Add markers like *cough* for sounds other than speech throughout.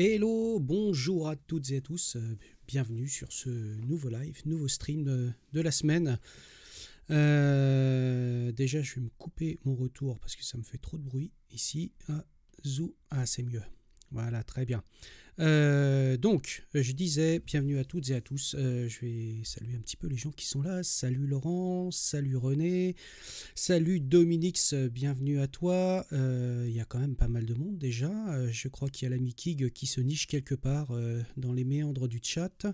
Hello, bonjour à toutes et à tous, euh, bienvenue sur ce nouveau live, nouveau stream euh, de, la semaine. Euh, déjà, je vais me couper mon retour parce que ça me fait trop de bruit ici. Ah, ah c'est mieux. Voilà, très bien. Euh, donc, je disais, bienvenue à toutes et à tous. Euh, je vais saluer un petit peu les gens qui sont là. Salut Laurent, salut René, salut Dominix, bienvenue à toi. Euh, il y a quand même pas mal de monde déjà. je crois qu'il y a l'ami Kig qui se niche quelque part dans les méandres du chat.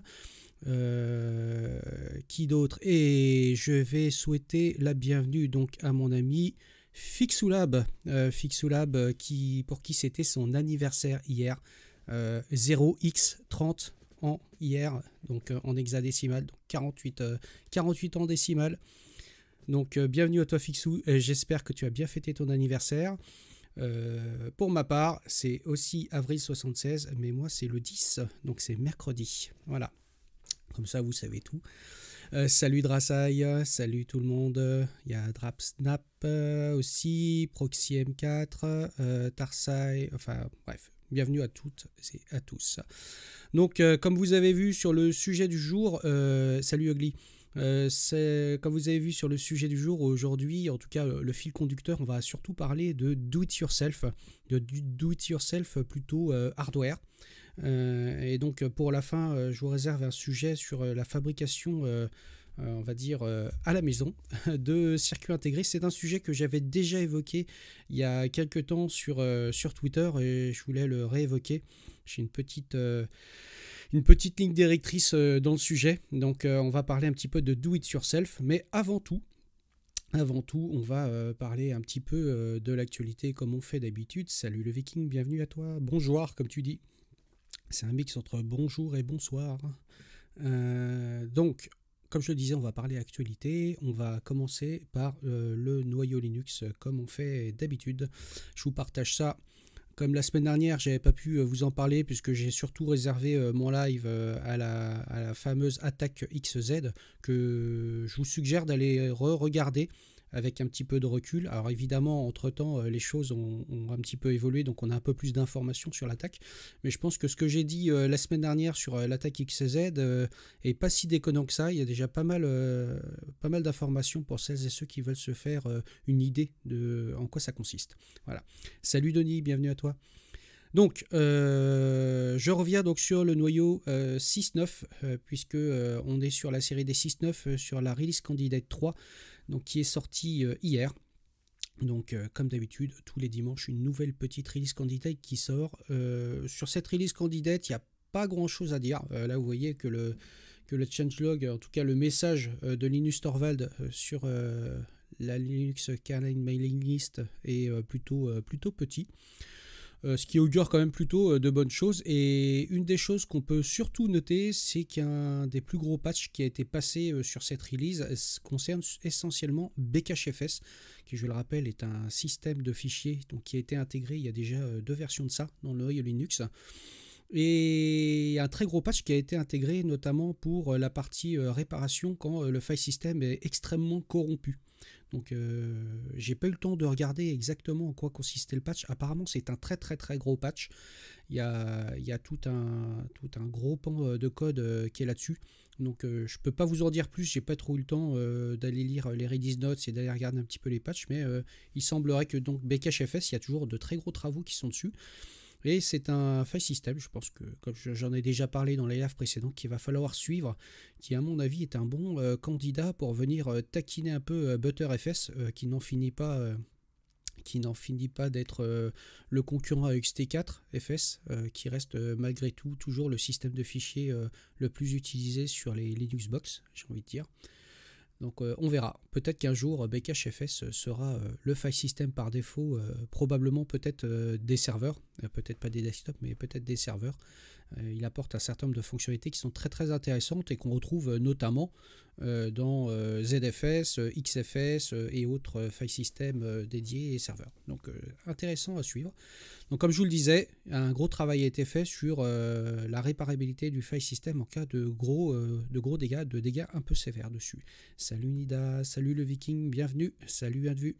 qui d'autre Et je vais souhaiter la bienvenue donc à mon ami Fixoulab. Fixoulab qui, pour qui c'était son anniversaire hier. 0x30 euh, en hier, donc euh, en hexadécimal, donc 48, 48 en décimal. Donc euh, bienvenue à toi Fixou, j'espère que tu as bien fêté ton anniversaire. pour ma part, c'est aussi avril 76, mais moi c'est le 10, donc c'est mercredi. Voilà. Comme ça, vous savez tout. salut Drasai, salut tout le monde. Il y a Drapsnap aussi, m 4 Tarsai, enfin bref, Bienvenue à toutes et à tous. Donc, euh, comme vous avez vu sur le sujet du jour, euh, salut Ugly. Euh, comme vous avez vu sur le sujet du jour aujourd'hui, en tout cas le fil conducteur, on va surtout parler de do it yourself, de do it yourself plutôt hardware. et donc pour la fin, je vous réserve un sujet sur la fabrication euh, on va dire, euh, à la maison *laughs* de circuits intégrés. C'est un sujet que j'avais déjà évoqué il y a quelques temps sur, euh, sur Twitter et je voulais le réévoquer. J'ai une petite une petite ligne directrice dans le sujet. Donc on va parler un petit peu de do it yourself, mais avant tout, avant tout, on va parler un petit peu de l'actualité comme on fait d'habitude. Salut le Viking, bienvenue à toi. Bonjour, comme tu dis. C'est un mix entre bonjour et bonsoir. donc comme je le disais, on va parler actualité. On va commencer par euh, le noyau Linux, euh, comme on fait d'habitude. Je vous partage ça. Comme la semaine dernière, je n'avais pas pu euh, vous en parler puisque j'ai surtout réservé mon live à, la, à la, fameuse attaque XZ que je vous suggère d'aller re-regarder avec un petit peu de recul. Alors évidemment, entre-temps, euh, les choses ont, un petit peu évolué, donc on a un peu plus d'informations sur l'attaque. Mais je pense que ce que j'ai dit euh, la semaine dernière sur euh, l'attaque XZ est pas si déconnant que ça. Il y a déjà pas mal, pas mal d'informations pour celles et ceux qui veulent se faire une idée de en quoi ça consiste. Voilà. Salut Denis, bienvenue à toi. Donc, je reviens donc sur le noyau 6.9, puisque on est sur la série des 6.9, sur la release candidate 3 donc qui est sorti euh, hier. Donc, euh, comme d'habitude, tous les dimanches, une nouvelle petite release candidate qui sort. Euh, sur cette release candidate, il n'y a pas grand chose à dire. là, vous voyez que le, que le changelog, en tout cas le message de Linus Torvald sur la Linux Kernel Mailing List est plutôt, plutôt petit. Euh, ce qui augure quand même plutôt euh, de bonnes choses. Et une des choses qu'on peut surtout noter, c'est qu'un des plus gros patchs qui a été passé euh, sur cette release concerne essentiellement BKHFS, qui je le rappelle est un système de fichiers donc, qui a été intégré, il y a déjà deux versions de ça dans le Linux. Et un très gros patch qui a été intégré notamment pour la partie réparation quand le file system est extrêmement corrompu. Donc euh, j'ai pas eu le temps de regarder exactement en quoi consistait le patch. Apparemment c'est un très très très gros patch. Il y a, tout, un, tout un gros pan euh, de code euh, qui est là-dessus. Donc je peux pas vous en dire plus, j'ai pas trop eu le temps d'aller lire les Redis notes et d'aller regarder un petit peu les patchs, mais il semblerait que donc BKHFS, il y a toujours de très gros travaux qui sont dessus. Et c'est un file system, je pense que, comme j'en ai déjà parlé dans les lives précédents, qu'il va falloir suivre, qui à mon avis est un bon euh, candidat pour venir euh, taquiner un peu euh, ButterFS, qui n'en finit pas qui n'en finit pas d'être le concurrent à XT4 FS, qui reste malgré tout toujours le système de fichiers le plus utilisé sur les Linux box, j'ai envie de dire. Donc euh, on verra. Peut-être qu'un jour euh, BKHFS euh, sera le file system par défaut, probablement peut-être des serveurs, peut-être pas des desktops, mais peut-être des serveurs. il apporte un certain nombre de fonctionnalités qui sont très très intéressantes et qu'on retrouve notamment euh, dans euh, ZFS, euh, XFS et autres file systems dédiés et serveurs. Donc intéressant à suivre. Donc comme je vous le disais, un gros travail a été fait sur la réparabilité du file system en cas de gros, de gros dégâts, de dégâts un peu sévères dessus. Salut Nida, salut le Viking, bienvenue, salut Advu.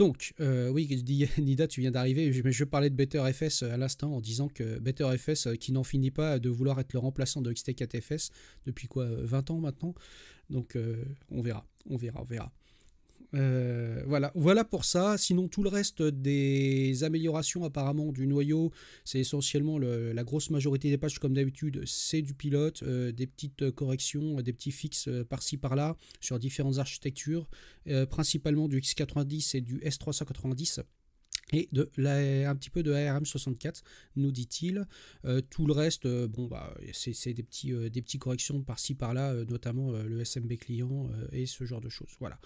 Donc, euh, oui, *laughs* Nida, tu viens d'arriver. Je, je, parlais de BetterFS euh, à l'instant en disant que BetterFS, euh, qui n'en finit pas de vouloir être le remplaçant de XT4FS depuis quoi 20 ans maintenant. Donc, on verra, on verra, on verra. Euh, voilà, voilà pour ça. Sinon, tout le reste des améliorations apparemment du noyau, c'est essentiellement la grosse majorité des pages, comme d'habitude, c'est du pilote, euh, des petites corrections, des petits fixes euh, par-ci par-là sur différentes architectures, principalement du X90 et du S390 et de un petit peu de ARM64, nous dit-il. tout le reste, bon, bah, c'est des, petits des petites corrections par-ci par-là, notamment le SMB client et ce genre de choses. Voilà.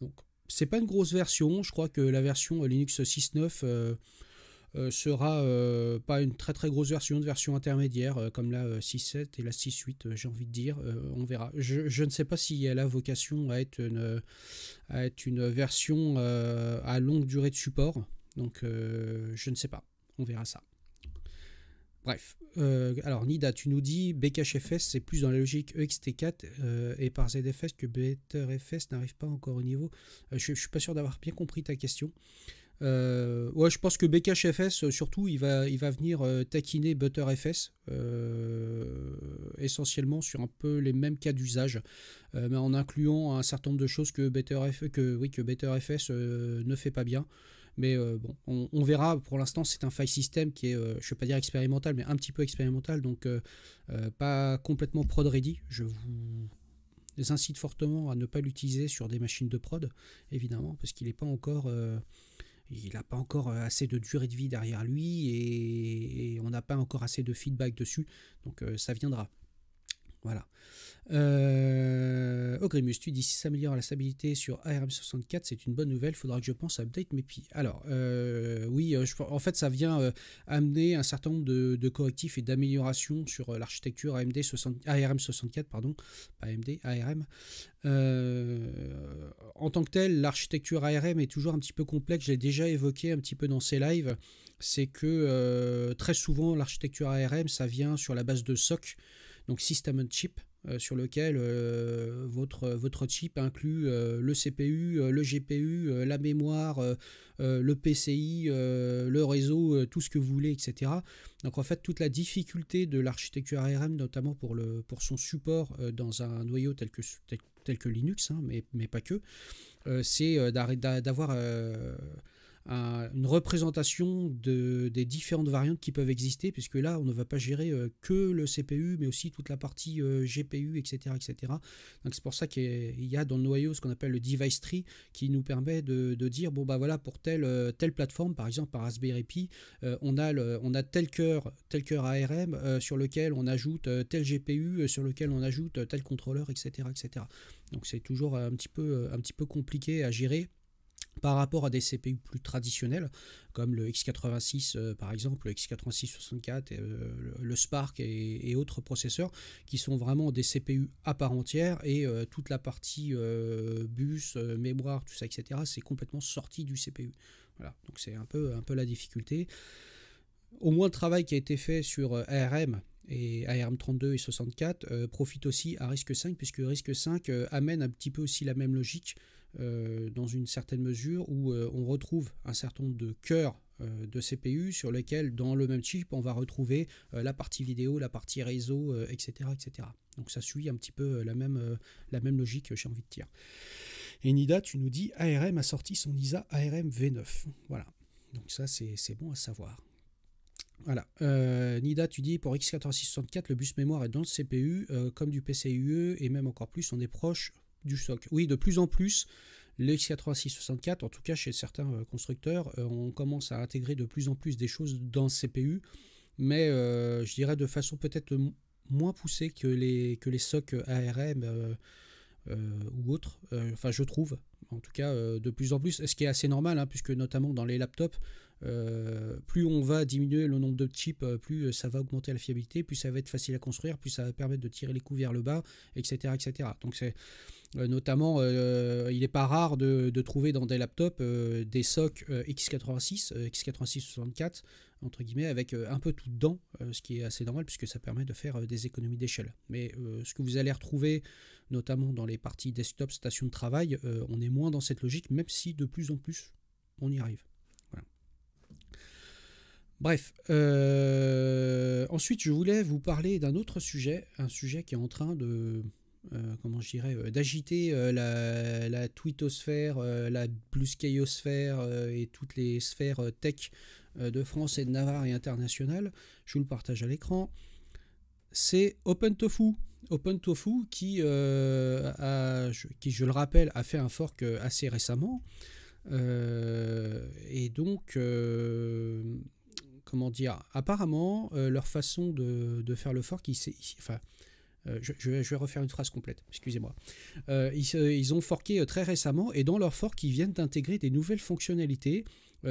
Donc c'est pas une grosse version, je crois que la version euh, Linux 6.9 euh, euh, sera pas une très très grosse version, une version intermédiaire comme la 6.7 et la 6.8, j'ai envie de dire. on verra. Je, ne sais pas si elle a vocation à être une, à être une version à longue durée de support. Donc je ne sais pas. On verra ça. Bref, euh, alors Nida, tu nous dis BKHFS, c'est plus dans la logique EXT4 euh, et par ZFS que BetterFS n'arrive pas encore au niveau. Euh, je, ne suis pas sûr d'avoir bien compris ta question. ouais, je pense que BKHFS, surtout, il va, il va venir taquiner ButterFS e essentiellement sur un peu les mêmes cas d'usage, mais en incluant un certain nombre de choses que BetterFS e ne fait pas bien. Mais euh, bon, on, verra. Pour l'instant, c'est un file system qui est, euh, je ne vais pas dire expérimental, mais un petit peu expérimental. Donc, euh, pas complètement prod ready. Je vous incite fortement à ne pas l'utiliser sur des machines de prod, évidemment, parce qu'il n'est pas encore. il n'a pas encore assez de durée de vie derrière lui et, on n'a pas encore assez de feedback dessus. Donc ça viendra. Voilà. Euh, Ogrimus, tu dis si ça améliore la stabilité sur ARM64, c'est une bonne nouvelle. il Faudra que je pense à update mes puis Alors, euh, oui, euh, en fait, ça vient euh, amener un certain nombre de, correctifs et d'améliorations sur l'architecture AMD ARM64, pardon, pas AMD, ARM. en tant que telle, l'architecture ARM est toujours un petit peu complexe. je l'ai déjà évoqué un petit peu dans ces lives. C'est que très souvent, l'architecture ARM, ça vient sur la base de SOC donc System on Chip, euh, sur lequel euh, votre, euh, votre chip inclut le CPU, le GPU, la mémoire, le PCI, le réseau, tout ce que vous voulez, etc. Donc en fait, toute la difficulté de l'architecture ARM, notamment pour, le, pour son support dans un noyau tel que, que Linux, hein, mais, mais pas que, c'est d'avoir une représentation des différentes variantes qui peuvent exister, puisque là, on ne va pas gérer euh, que le CPU, mais aussi toute la partie euh, GPU, etc. etc. Donc c'est pour ça qu'il y a dans le noyau ce qu'on appelle le device tree, qui nous permet de, dire, bon bah voilà, pour telle, euh, telle plateforme, par exemple par Raspberry Pi, on, a on a tel cœur, tel cœur ARM sur lequel on ajoute tel GPU, sur lequel on ajoute tel contrôleur, etc. etc. Donc c'est toujours un petit, peu, un petit peu compliqué à gérer par rapport à des CPU plus traditionnels, comme le X86 euh, par exemple, le X86-64, euh, le Spark et, autres processeurs, qui sont vraiment des CPU à part entière, et euh, toute la partie bus, mémoire, tout ça, etc., c'est complètement sorti du CPU. Voilà, donc c'est un peu, un peu la difficulté. Au moins le travail qui a été fait sur ARM, et ARM32 et 64 profite aussi à RISC-5 puisque RISC-5 amène un petit peu aussi la même logique euh, dans une certaine mesure où euh, on retrouve un certain nombre de cœurs euh, de CPU sur lesquels dans le même chip on va retrouver la partie vidéo, la partie réseau, etc., etc. Donc ça suit un petit peu la même, la même logique, j'ai envie de dire. Et Nida, tu nous dis ARM a sorti son ISA ARM V9. Voilà. Donc ça c'est bon à savoir. Voilà. Nida, tu dis pour x8664, le bus mémoire est dans le CPU, comme du PCIe, et même encore plus, on est proche oui, de plus en plus, les X86-64, en tout cas chez certains euh, constructeurs, euh, on commence à intégrer de plus en plus des choses dans CPU, mais euh, je dirais de façon peut-être moins poussée que les, que les SOC ARM ou autres, enfin je trouve, en tout cas de plus en plus, ce qui est assez normal, hein, puisque notamment dans les laptops, euh, plus on va diminuer le nombre de chips, euh, plus euh, ça va augmenter la fiabilité, plus ça va être facile à construire, plus ça va permettre de tirer les coups vers le bas, etc. etc. Donc c'est notamment, il n'est pas rare de, trouver dans des laptops des socs x86, x86-64, entre guillemets, avec un peu tout dedans, ce qui est assez normal puisque ça permet de faire des économies d'échelle. Mais ce que vous allez retrouver, notamment dans les parties desktop, station de travail, on est moins dans cette logique, même si de plus en plus on y arrive. Bref, euh, ensuite je voulais vous parler d'un autre sujet, un sujet qui est en train de, euh, comment je dirais, euh, d'agiter la, la tweetosphère, la et toutes les sphères tech de France et de Navarre et internationales. Je vous le partage à l'écran. C'est OpenTofu. OpenTofu qui, a, qui, je le rappelle, a fait un fork assez récemment. et donc, comment dire, apparemment, euh, leur façon de, faire le fork, enfin, euh, je, vais refaire une phrase complète, excusez-moi. Euh, ils, ont forqué très récemment et dans leur fork, ils viennent d'intégrer des nouvelles fonctionnalités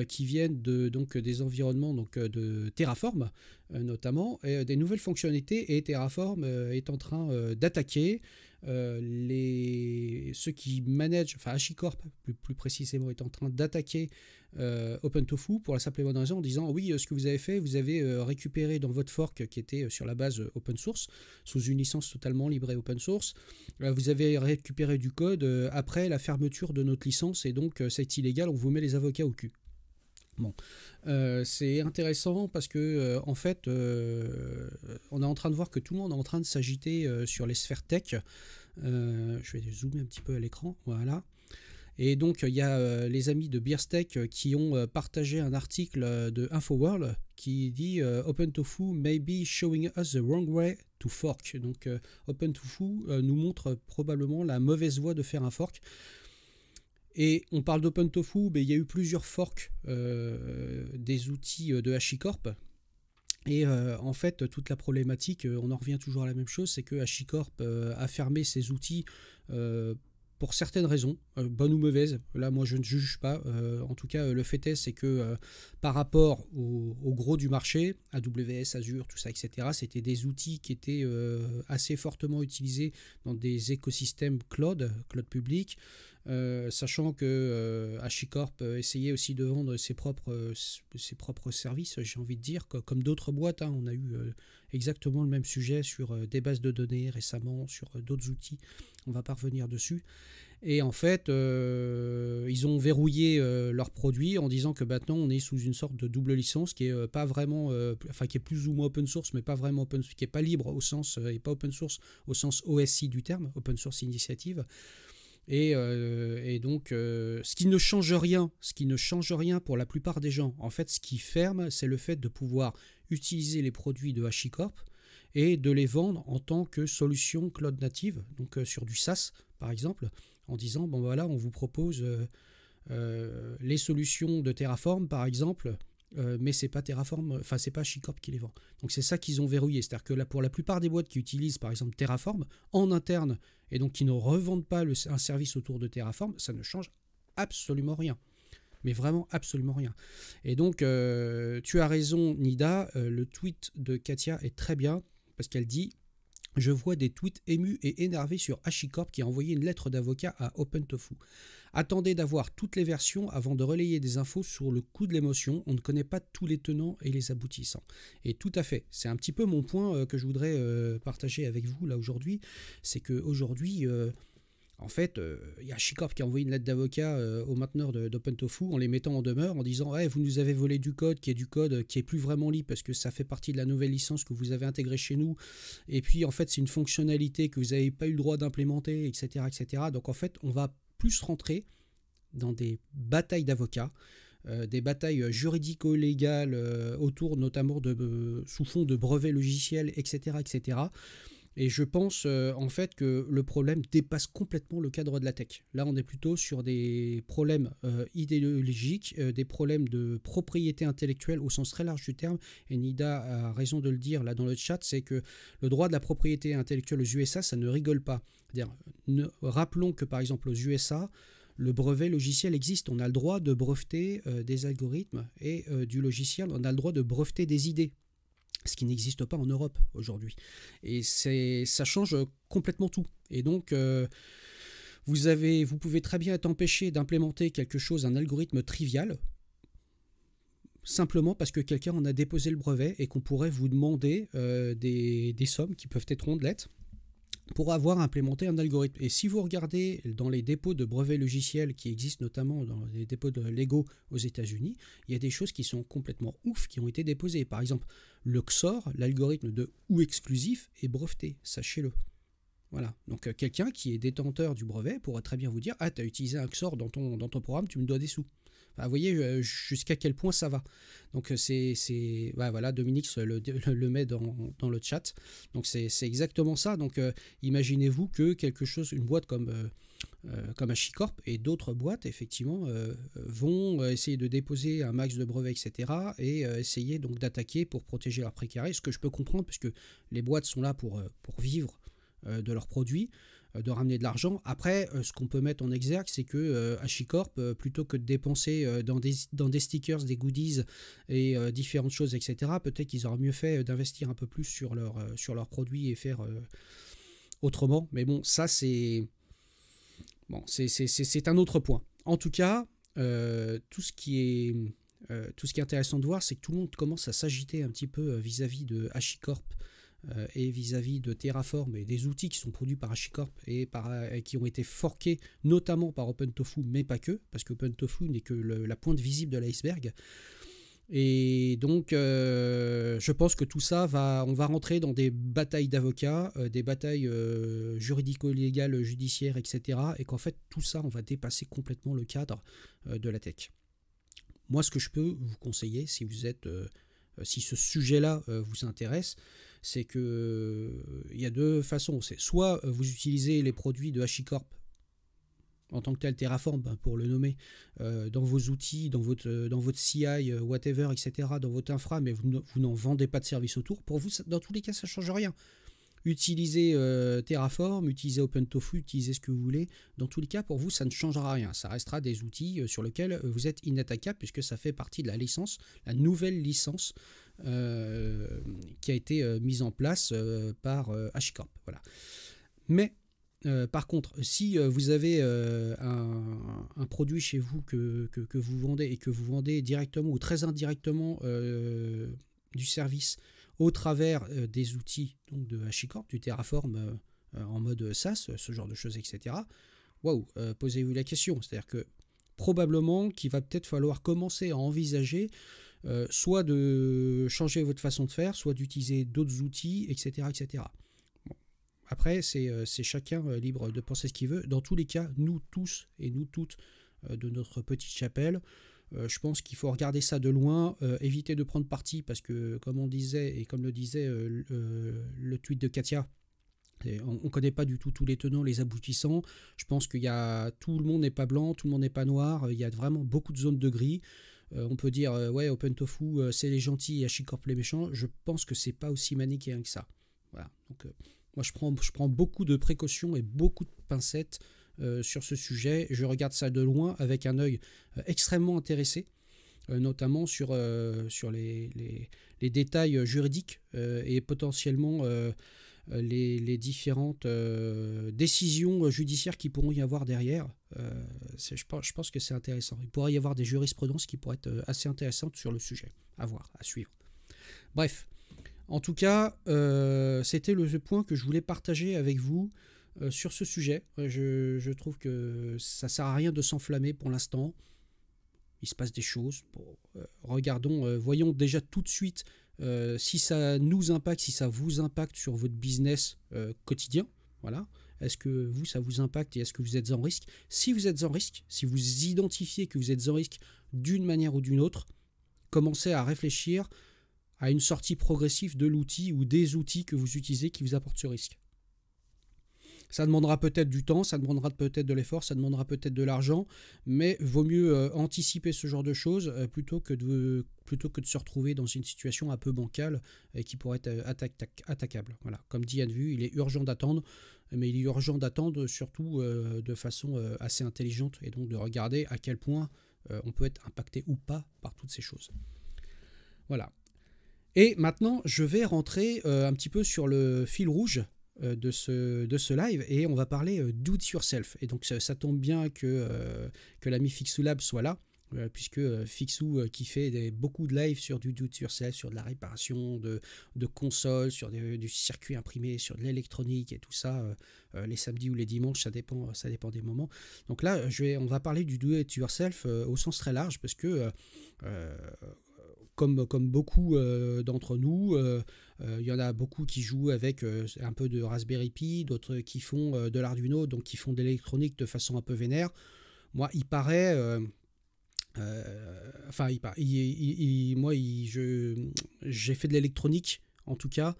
qui viennent de, donc, des environnements donc, de Terraform notamment, et, des nouvelles fonctionnalités et Terraform est en train d'attaquer euh, les, ceux qui managent, enfin HashiCorp plus, plus précisément, est en train d'attaquer euh, OpenTofu pour la simple et bonne raison en disant oui, euh, ce que vous avez fait, vous avez récupéré dans votre fork qui était sur la base open source, sous une licence totalement libre et open source, vous avez récupéré du code après la fermeture de notre licence et donc c'est illégal, on vous met les avocats au cul. Bon, euh, c'est intéressant parce que euh, en fait, euh, on est en train de voir que tout le monde est en train de s'agiter sur les sphères tech. je vais zoomer un petit peu à l'écran, voilà. Et donc il y a les amis de Beerstech qui ont partagé un article de InfoWorld qui dit Open Tofu may be showing us the wrong way to fork. Donc Open nous montre probablement la mauvaise voie de faire un fork. Et on parle d'OpenTofu, mais il y a eu plusieurs forks euh, des outils euh, de HashiCorp. Et euh, en fait, toute la problématique, on en revient toujours à la même chose, c'est que HashiCorp a fermé ses outils pour certaines raisons, bonnes ou mauvaises, là moi je ne juge pas, en tout cas le fait est c'est que par rapport au, au, gros du marché, AWS, Azure, tout ça, etc., c'était des outils qui étaient assez fortement utilisés dans des écosystèmes cloud, cloud public, euh, sachant que euh, euh, essayait aussi de vendre ses propres, euh, ses propres services, j'ai envie de dire, que comme d'autres boîtes. Hein. on a eu exactement le même sujet sur des bases de données récemment, sur d'autres outils. On va pas revenir dessus. Et en fait, ils ont verrouillé leurs produits en disant que maintenant on est sous une sorte de double licence qui est pas vraiment, enfin qui est plus ou moins open source, mais pas vraiment open, qui est pas libre au sens et pas open source au sens OSI du terme, open source initiative. Euh, et, donc, euh, ce qui ne change rien, ce qui ne change rien pour la plupart des gens, en fait, ce qui ferme, c'est le fait de pouvoir utiliser les produits de HashiCorp et de les vendre en tant que solution cloud native, donc euh, sur du SaaS, par exemple, en disant, bon voilà, on vous propose les solutions de Terraform, par exemple, euh, mais c'est pas Terraform, enfin c'est pas Chicorp qui les vend. Donc c'est ça qu'ils ont verrouillé, c'est-à-dire que là pour la plupart des boîtes qui utilisent par exemple Terraform en interne et donc qui ne revendent pas un service autour de Terraform, ça ne change absolument rien. Mais vraiment absolument rien. Et donc euh, tu as raison Nida, euh, le tweet de Katia est très bien parce qu'elle dit je vois des tweets émus et énervés sur Hachicorp qui a envoyé une lettre d'avocat à OpenTofu. Attendez d'avoir toutes les versions avant de relayer des infos sur le coup de l'émotion. On ne connaît pas tous les tenants et les aboutissants. Et tout à fait, c'est un petit peu mon point euh, que je voudrais euh, partager avec vous là aujourd'hui. C'est qu'aujourd'hui, aujourd'hui euh, en fait, euh, il y a Chicorp qui a envoyé une lettre d'avocat euh, au mainteneur d'OpenTofu en les mettant en demeure, en disant hey, «Eh, Vous nous avez volé du code qui est du code qui est plus vraiment libre parce que ça fait partie de la nouvelle licence que vous avez intégrée chez nous. Et puis, en fait, c'est une fonctionnalité que vous n'avez pas eu le droit d'implémenter, etc., etc. Donc, en fait, on va plus rentrer dans des batailles d'avocats, euh, des batailles juridico-légales autour notamment de sous fond de brevets logiciels, etc., etc. Et je pense euh, en fait que le problème dépasse complètement le cadre de la tech. Là, on est plutôt sur des problèmes euh, idéologiques, euh, des problèmes de propriété intellectuelle au sens très large du terme. Et Nida a raison de le dire là dans le chat, c'est que le droit de la propriété intellectuelle aux USA, ça ne rigole pas. rappelons que par exemple aux USA, le brevet logiciel existe. On a le droit de breveter des algorithmes et du logiciel. On a le droit de breveter des idées ce qui n'existe pas en Europe aujourd'hui. Et c'est, ça change complètement tout. Et donc, euh, vous, avez, vous pouvez très bien être empêché d'implémenter quelque chose, un algorithme trivial, simplement parce que quelqu'un en a déposé le brevet et qu'on pourrait vous demander euh, des, des sommes qui peuvent être rondelettes pour avoir implémenté un algorithme. Et si vous regardez dans les dépôts de brevets logiciels qui existent notamment dans les dépôts de Lego aux États-Unis, il y a des choses qui sont complètement ouf qui ont été déposées. Par exemple, le XOR, l'algorithme de ou exclusif, est breveté, sachez-le. Voilà. Donc euh, quelqu'un qui est détenteur du brevet pourrait très bien vous dire Ah, tu as utilisé un XOR dans ton, dans ton programme, tu me dois des sous. Bah, vous voyez euh, jusqu'à quel point ça va. Donc euh, c'est, c'est bah, voilà, Dominique *laughs* le, met dans, le chat. Donc c'est, c'est exactement ça. Donc euh, imaginez-vous que quelque chose, une boîte comme euh, comme et d'autres boîtes effectivement vont essayer de déposer un max de brevets, etc. et essayer donc d'attaquer pour protéger leur précarité Ce que je peux comprendre puisque les boîtes sont là pour pour vivre de leurs produits. Euh, de ramener de l'argent. Après, euh, ce qu'on peut mettre en exergue, c'est que euh, HashiCorp, plutôt que de dépenser dans des, stickers, des goodies et différentes choses, etc., peut-être qu'ils auraient mieux fait d'investir un peu plus sur, leur, sur leurs produits et faire autrement. Mais bon, ça, c'est. Bon, c'est un autre point. En tout cas, tout, ce qui est, tout ce qui est intéressant de voir, c'est que tout le monde commence à s'agiter un petit peu vis-à-vis de HashiCorp euh, et vis-à-vis de Terraform et des outils qui sont produits par HashiCorp euh, et, qui ont été forqués notamment par OpenTofu, mais pas que, parce que OpenTofu n'est que la pointe visible de l'iceberg. Et donc, euh, je pense que tout ça va, on va rentrer dans des batailles d'avocats, des batailles juridico-légales, judiciaires, etc. Et qu'en fait, tout ça, on va dépasser complètement le cadre de la tech. Moi, ce que je peux vous conseiller, si vous êtes, si ce sujet-là vous intéresse, c'est que euh, il y a deux façons. C'est soit vous utilisez les produits de HashiCorp en tant que tel Terraform hein, pour le nommer euh, dans vos outils, dans votre euh, dans votre CI, whatever, etc. Dans votre infra, mais vous n'en vendez pas de service autour. Pour vous, dans tous les cas, ça ne change rien. Utilisez Terraform, utilisez OpenTofu, utilisez ce que vous voulez. Dans tous les cas, pour vous, ça ne changera rien. Ça restera des outils sur lesquels vous êtes inattaquable puisque ça fait partie de la licence, la nouvelle licence euh, qui a été euh, mise en place euh, par HashiCorp. Voilà. Mais par contre, si vous avez un, produit chez vous que, que, vous vendez et que vous vendez directement ou très indirectement du service au travers des outils donc de HashiCorp, du Terraform en mode SaaS, ce genre de choses, etc., waouh, posez-vous la question. C'est-à-dire que probablement qu'il va peut-être falloir commencer à envisager euh, soit de changer votre façon de faire, soit d'utiliser d'autres outils, etc. etc. Après, c'est euh, chacun euh, libre de penser ce qu'il veut. Dans tous les cas, nous tous et nous toutes de notre petite chapelle, je pense qu'il faut regarder ça de loin, éviter de prendre parti, parce que comme on disait et comme le disait le tweet de Katia, on ne connaît pas du tout tous les tenants, les aboutissants. Je pense qu'il y a tout le monde n'est pas blanc, tout le monde n'est pas noir. Il y a vraiment beaucoup de zones de gris. Euh, on peut dire euh, ouais Open Tofu euh, c'est les gentils et Hachicorp les méchants. Je pense que c'est pas aussi manichéen que ça. Donc moi je prends, je prends beaucoup de précautions et beaucoup de pincettes sur ce sujet. Je regarde ça de loin avec un œil extrêmement intéressé, notamment sur, sur les, détails juridiques et potentiellement les, différentes décisions judiciaires qui pourront y avoir derrière. Euh, je, pense, que c'est intéressant. Il pourrait y avoir des jurisprudences qui pourraient être euh, assez intéressantes sur le sujet. À voir, à suivre. Bref, en tout cas, euh, c'était le point que je voulais partager avec vous sur ce sujet. Je, trouve que ça sert à rien de s'enflammer pour l'instant. Il se passe des choses. regardons, voyons déjà tout de suite si ça nous impacte, si ça vous impacte sur votre business quotidien. Voilà. Est-ce que vous, ça vous impacte et est-ce que vous êtes en risque Si vous êtes en risque, si vous identifiez que vous êtes en risque d'une manière ou d'une autre, commencez à réfléchir à une sortie progressive de l'outil ou des outils que vous utilisez qui vous apportent ce risque. Ça demandera peut-être du temps, ça demandera peut-être de l'effort, ça demandera peut-être de l'argent, mais vaut mieux euh, anticiper ce genre de choses euh, plutôt, que de, plutôt que de se retrouver dans une situation un peu bancale et euh, qui pourrait être attaquable. Voilà. Comme dit Anne Vu, il est urgent d'attendre, mais il est urgent d'attendre surtout de façon assez intelligente et donc de regarder à quel point on peut être impacté ou pas par toutes ces choses. Voilà. Et maintenant, je vais rentrer un petit peu sur le fil rouge euh, de ce, de ce live et on va parler euh, do it yourself. Et donc ça, tombe bien que, euh, que l'ami Fixoulab soit là puisque Fixou qui fait beaucoup de lives sur du do it yourself, sur de la réparation de, de consoles, sur du circuit imprimé, sur de l'électronique et tout ça, les samedis ou les dimanches, ça dépend, ça dépend des moments. Donc là, je on va parler du do it yourself au sens très large, parce que comme, comme beaucoup euh, d'entre nous, euh, euh, il y en a beaucoup qui jouent avec un peu de Raspberry Pi, d'autres qui font de l'Arduino, donc qui font de l'électronique de façon un peu vénère. Moi, il paraît... enfin, moi, j'ai fait de l'électronique en tout cas,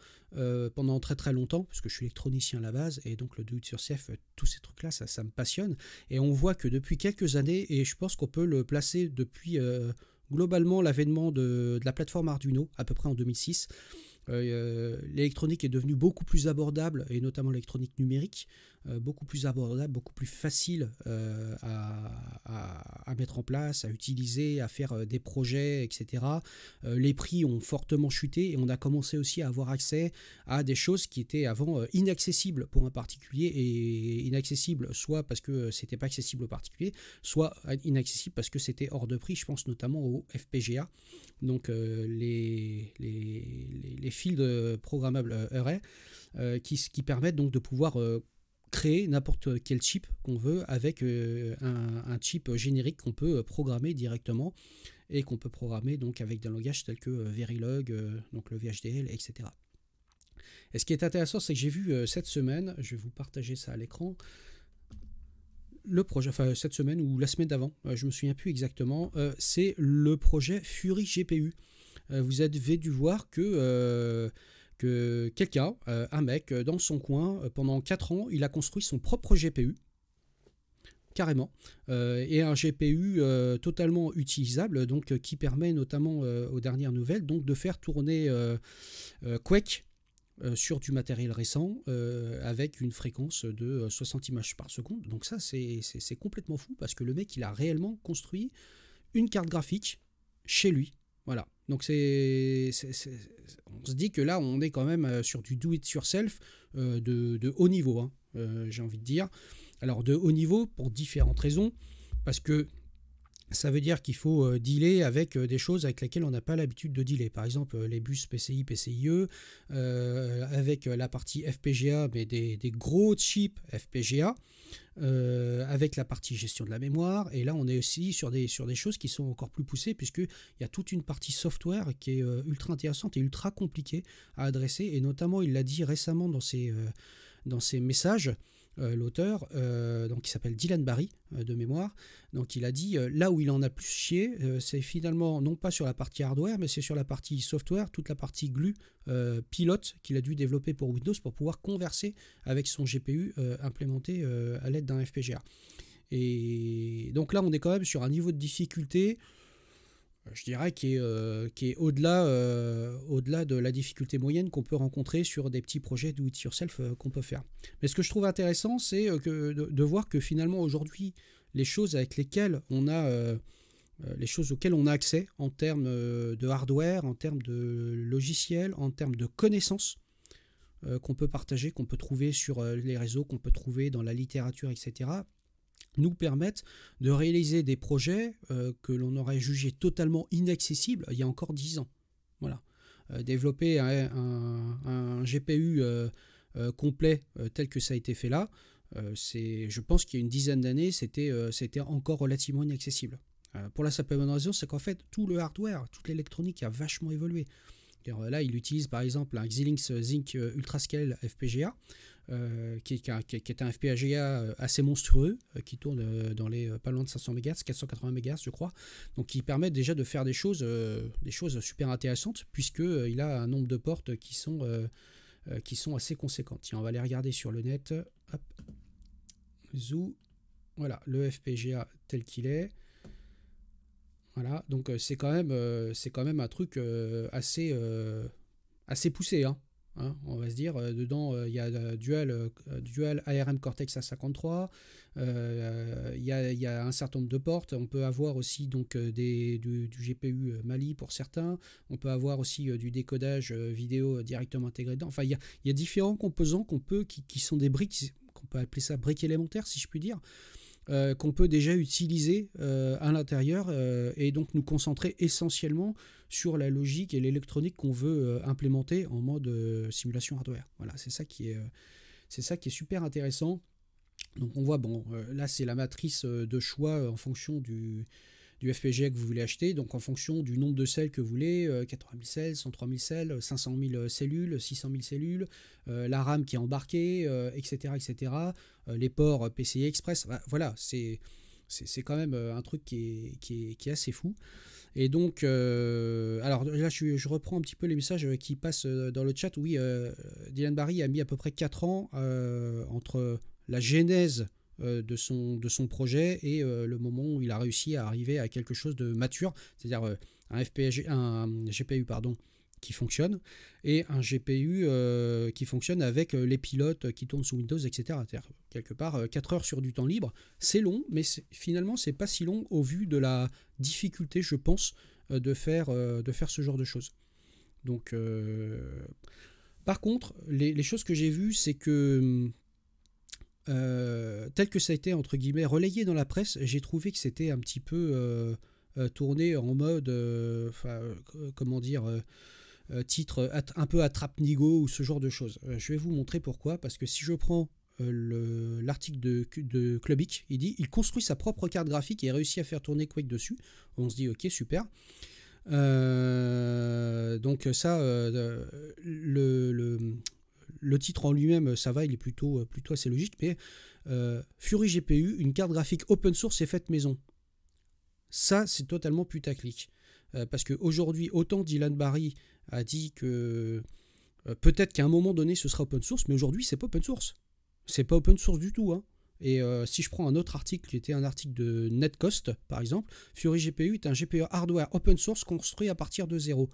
pendant très très longtemps, parce que je suis électronicien à la base, et donc le do sur yourself, tous ces trucs-là, ça, ça, me passionne. Et on voit que depuis quelques années, et je pense qu'on peut le placer depuis globalement l'avènement de, la plateforme Arduino, à peu près en 2006, euh, euh, l'électronique est devenue beaucoup plus abordable, et notamment l'électronique numérique. Euh, beaucoup plus abordable, beaucoup plus facile euh, à, mettre en place, à utiliser, à faire euh, des projets, etc. les prix ont fortement chuté et on a commencé aussi à avoir accès à des choses qui étaient avant inaccessibles pour un particulier et inaccessibles soit parce que c'était pas accessible aux particuliers, soit inaccessibles parce que c'était hors de prix. Je pense notamment au FPGA, donc les, les, les, les, fields programmables array, qui, qui permettent donc de pouvoir créer n'importe quel chip qu'on veut avec euh, un, chip générique qu'on peut euh, programmer directement et qu'on peut programmer donc avec des langages tels que euh, Verilog, donc le VHDL, etc. Et ce qui est intéressant, c'est que j'ai vu cette semaine, je vais vous partager ça à l'écran, le projet, enfin cette semaine ou la semaine d'avant, je me souviens plus exactement, c'est le projet Fury GPU. vous avez dû voir que que quelqu'un, euh, un mec, euh, dans son coin, euh, pendant 4 ans, il a construit son propre GPU, carrément, et un GPU totalement utilisable, donc qui permet notamment aux dernières nouvelles, donc de faire tourner Quake sur du matériel récent avec une fréquence de 60 images par seconde. Donc ça, c'est complètement fou parce que le mec, il a réellement construit une carte graphique chez lui voilà. Donc c'est, on se dit que là, on est quand même euh, sur du do it yourself euh, de, haut niveau, hein, euh, j'ai envie de dire. Alors de haut niveau pour différentes raisons, parce que ça veut dire qu'il faut euh, dealer avec euh, des choses avec lesquelles on n'a pas l'habitude de dealer. Par exemple, euh, les bus PCI, PCIe, avec la partie FPGA, mais des, gros chips FPGA, avec la partie gestion de la mémoire. Et là, on est aussi sur des, sur des choses qui sont encore plus poussées, puisqu'il y a toute une partie software qui est ultra intéressante et ultra compliquée à adresser. Et notamment, il l'a dit récemment dans ses, dans ses messages, euh, l'auteur, euh, donc qui s'appelle Dylan Barry euh, de mémoire. Donc il a dit là où il en a plus chier c'est finalement non pas sur la partie hardware, mais c'est sur la partie software, toute la partie glue pilote qu'il a dû développer pour Windows pour pouvoir converser avec son GPU implémenté à l'aide d'un FPGA. Et donc là, on est quand même sur un niveau de difficulté je dirais, qui est, euh, euh, au-delà, de la difficulté moyenne qu'on peut rencontrer sur des petits projets do it yourself euh, qu'on peut faire. Mais ce que je trouve intéressant, c'est de, voir que finalement aujourd'hui, les choses avec lesquelles on a les choses auxquelles on a accès en termes de hardware, en termes de logiciels, en termes de connaissances qu'on peut partager, qu'on peut trouver sur les réseaux, qu'on peut trouver dans la littérature, etc., nous permettent de réaliser des projets euh, que l'on aurait jugés totalement inaccessibles il y a encore dix ans. Voilà. Euh, développer un, un, GPU euh, complet tel que ça a été fait là, c'est, je pense qu'il y a une dizaine d'années, c'était, c'était encore relativement inaccessible. pour la simple bonne raison, c'est qu'en fait, tout le hardware, toute l'électronique a vachement évolué. Euh, là, il utilise par exemple un Xilinx Zinc euh, Ultrascale FPGA, euh, qui, est un FPGA assez monstrueux, qui tourne dans les pas loin de 500 MHz, 480 MHz, je crois. Donc, qui permet déjà de faire des choses, des choses super intéressantes, puisqu'il a un nombre de portes qui sont, qui sont assez conséquentes. on va aller regarder sur le net. Hop. Voilà, le FPGA tel qu'il est. Voilà, donc euh, c'est quand même, euh, c'est quand même un truc euh, assez, assez poussé, hein, hein. on va se dire. dedans, il y a Duel duel ARM Cortex A53, il y a, un certain nombre de portes. On peut avoir aussi donc, des, du, GPU Mali pour certains. On peut avoir aussi du décodage vidéo directement intégré dedans. Enfin, il y a, différents composants qu'on peut, qui, qui, sont des briques, qu'on peut appeler ça briques élémentaires, si je puis dire. Euh, qu'on peut déjà utiliser euh, à l'intérieur euh, et donc nous concentrer essentiellement sur la logique et l'électronique qu'on veut implémenter en mode simulation hardware. Voilà, c'est ça qui est, c'est ça qui est super intéressant. Donc on voit, bon, là c'est la matrice de choix en fonction du, du FPGA que vous voulez acheter. Donc en fonction du nombre de cellules que vous voulez, 80 000 celles, 103 000 cellules, 500 euh, 000 cellules, 600 000 cellules, la RAM qui est embarquée, etc., euh, etc. Euh, les ports PCI Express. voilà, c'est c'est quand même un truc qui est, qui est, qui est assez fou. Et donc, alors là, je, reprends un petit peu les messages qui passent dans le chat. Oui, Dylan Barry a mis à peu près 4 ans entre la genèse euh, de, son, de son projet et euh, le moment où il a réussi à arriver à quelque chose de mature, c'est-à-dire euh, un, un GPU pardon, qui fonctionne et un GPU qui fonctionne avec les pilotes qui tournent sous Windows, etc. quelque part, 4 heures sur du temps libre, c'est long, mais finalement, c'est pas si long au vu de la difficulté, je pense, de faire, de faire ce genre de choses. Donc, par contre, les, les choses que j'ai vues, c'est que hum, euh, tel que ça a été entre guillemets relayé dans la presse, j'ai trouvé que c'était un petit peu euh, euh, tourné en mode, comment dire, titre un peu attrape-nigo ou ce genre de choses. je vais vous montrer pourquoi, parce que si je prends l'article de, de Clubic, il dit il construit sa propre carte graphique et réussit à faire tourner Quake dessus. On se dit ok super. donc ça, le, le titre en lui-même, ça va, il est plutôt, euh, plutôt assez logique, mais euh, Fury GPU, une carte graphique open source et faite maison. Ça, c'est totalement putaclic. Euh, parce qu'aujourd'hui, autant Dylan Barry a dit que peut-être qu'à un moment donné, ce sera open source, mais aujourd'hui, c'est pas open source. C'est pas open source du tout. Hein. Et si je prends un autre article qui était un article de Netcost, par exemple, Fury GPU est un GPU hardware open source construit à partir de zéro.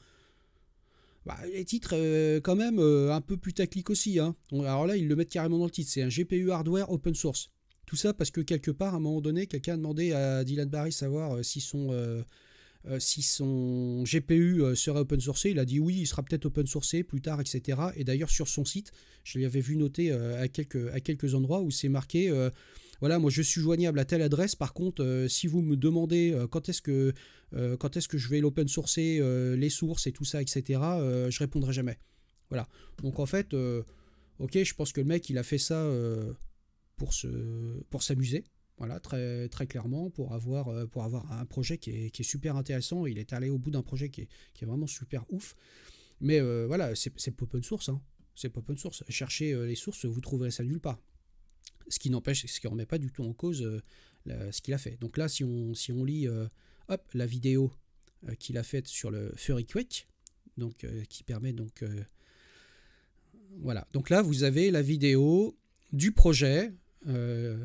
Bah, les titres, euh, quand même, euh, un peu putaclic aussi. Hein. Alors là, ils le mettent carrément dans le titre. C'est un GPU hardware open source. Tout ça parce que quelque part, à un moment donné, quelqu'un a demandé à Dylan Barry savoir euh, si son, si son GPU serait open source. Il a dit oui, il sera peut-être open sourcé plus tard, etc. Et d'ailleurs, sur son site, je l'avais vu noter à, quelques, à quelques endroits où c'est marqué voilà, moi je suis joignable à telle adresse. Par contre, euh, si vous me demandez euh, quand est-ce que, euh, quand est que je vais l'open sourcer, les sources et tout ça, etc., je répondrai jamais. Voilà. Donc en fait, ok, je pense que le mec il a fait ça pour pour s'amuser. Voilà, très, très clairement, pour avoir, pour avoir un projet qui est, super intéressant. Il est allé au bout d'un projet qui est, vraiment super ouf. Mais voilà, c'est open source. Hein. c'est pas open source. Cherchez les sources, vous trouverez ça nulle part ce qui n'empêche, ce qui remet pas du tout en cause euh, ce qu'il a fait. Donc là, si on, si on lit euh, la vidéo euh, qu'il a faite sur le Fury Quake, donc, qui permet donc. voilà. Donc là, vous avez la vidéo du projet. Je,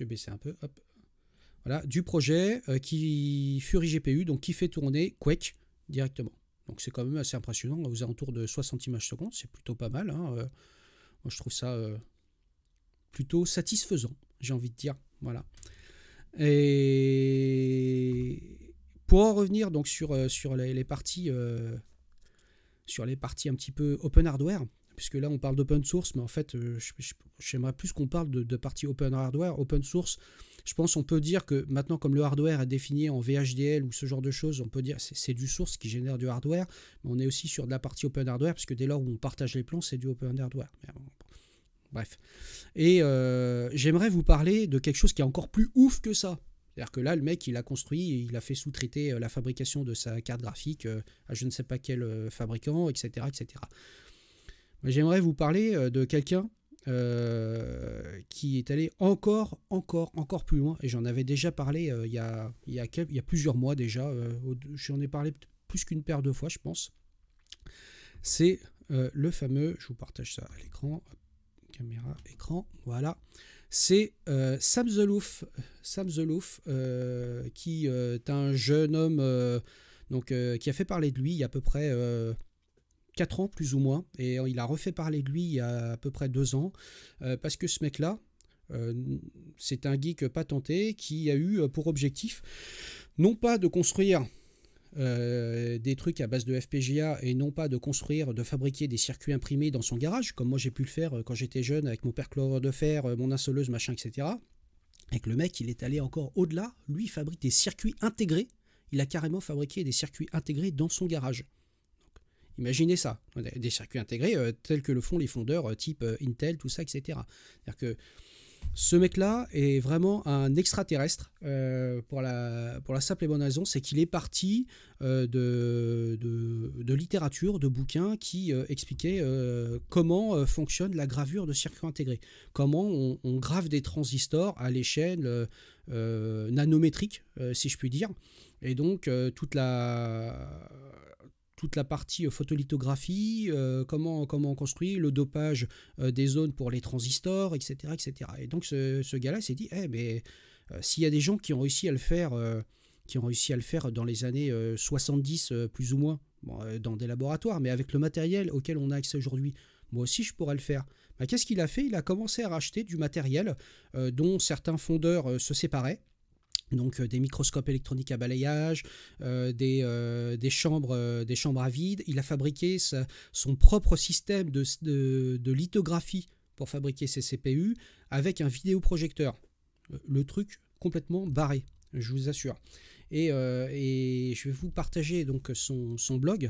vais baisser un peu. Hop. Voilà, du projet qui Fury GPU, donc qui fait tourner Quake directement. Donc c'est quand même assez impressionnant, aux alentours de 60 images secondes, c'est plutôt pas mal. Hein, moi je trouve ça plutôt satisfaisant, j'ai envie de dire. Voilà. Et pour en revenir donc sur, euh, sur les, parties euh, sur les parties un petit peu open hardware, puisque là on parle d'open source, mais en fait euh, j'aimerais plus qu'on parle de, parties partie open hardware, open source. Je pense on peut dire que maintenant comme le hardware est défini en VHDL ou ce genre de choses, on peut dire c'est du source qui génère du hardware, mais on est aussi sur de la partie open hardware, puisque dès lors où on partage les plans, c'est du open hardware. Bref. Et euh, j'aimerais vous parler de quelque chose qui est encore plus ouf que ça. C'est-à-dire que là, le mec, il a construit, il a fait sous-traiter euh, la fabrication de sa carte graphique euh, à je ne sais pas quel fabricant, etc. etc. J'aimerais vous parler de quelqu'un qui est allé encore, encore, encore plus loin. Et j'en avais déjà parlé il, y a, plusieurs mois déjà. j'en ai parlé plus qu'une paire de fois, je pense. C'est le fameux, je vous partage ça à l'écran, caméra, écran, voilà. C'est euh, Sam Sam euh, qui euh, est un jeune homme donc, qui a fait parler de lui il y a à peu près 4 ans, plus ou moins. Et il a refait parler de lui il y a à peu près 2 ans. parce que ce mec-là, c'est un geek patenté qui a eu pour objectif non pas de construire euh, des trucs à base de FPGA et non pas de construire, de fabriquer des circuits imprimés dans son garage, comme moi j'ai pu le faire euh, quand j'étais jeune avec mon père cloreur de fer, euh, mon insoleuse, machin, etc. Et que le mec, il est allé encore au-delà, lui, il fabrique des circuits intégrés. Il a carrément fabriqué des circuits intégrés dans son garage. Imaginez ça, des circuits intégrés tels que le font les fondeurs type Intel, tout ça, etc. C'est-à-dire que ce mec-là est vraiment un extraterrestre euh, pour, la, simple et bonne raison, c'est qu'il est parti euh, de, de, littérature, de bouquins qui euh, expliquaient comment fonctionne la gravure de circuits intégrés, comment on grave des transistors à l'échelle nanométrique, si je puis dire. Et donc, toute la toute la partie euh, photolithographie, euh, comment, comment on construit, le dopage euh, des zones pour les transistors, etc. etc. Et donc ce, gars-là s'est dit, eh, mais s'il y a des gens qui ont réussi à le faire, qui ont réussi à le faire dans les années 70 plus ou moins, dans des laboratoires, mais avec le matériel auquel on a accès aujourd'hui, moi aussi je pourrais le faire. Bah, qu'est-ce qu'il a fait Il a commencé à racheter du matériel dont certains fondeurs se séparaient donc euh, des microscopes électroniques à balayage, euh, des, euh, des, chambres, des chambres à vide. Il a fabriqué son propre système de, de, lithographie pour fabriquer ses CPU avec un vidéoprojecteur. Le truc complètement barré, je vous assure. Et, et je vais vous partager donc son, son blog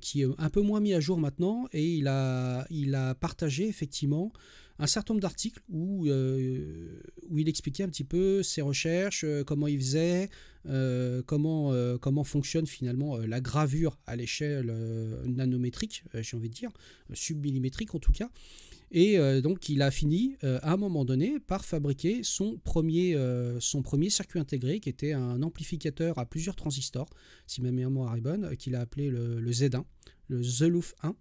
qui est un peu moins mis à jour maintenant et il a, il a partagé effectivement un certain nombre d'articles où, euh, où il expliquait un petit peu ses recherches, euh, comment il faisait, euh, comment, comment fonctionne finalement la gravure à l'échelle nanométrique, j'ai envie de dire, submillimétrique en tout cas. Et donc il a fini à un moment donné par fabriquer son premier, son premier circuit intégré qui était un amplificateur à plusieurs transistors, si ma mémoire est bonne, qu'il a appelé le, Z1, le The 1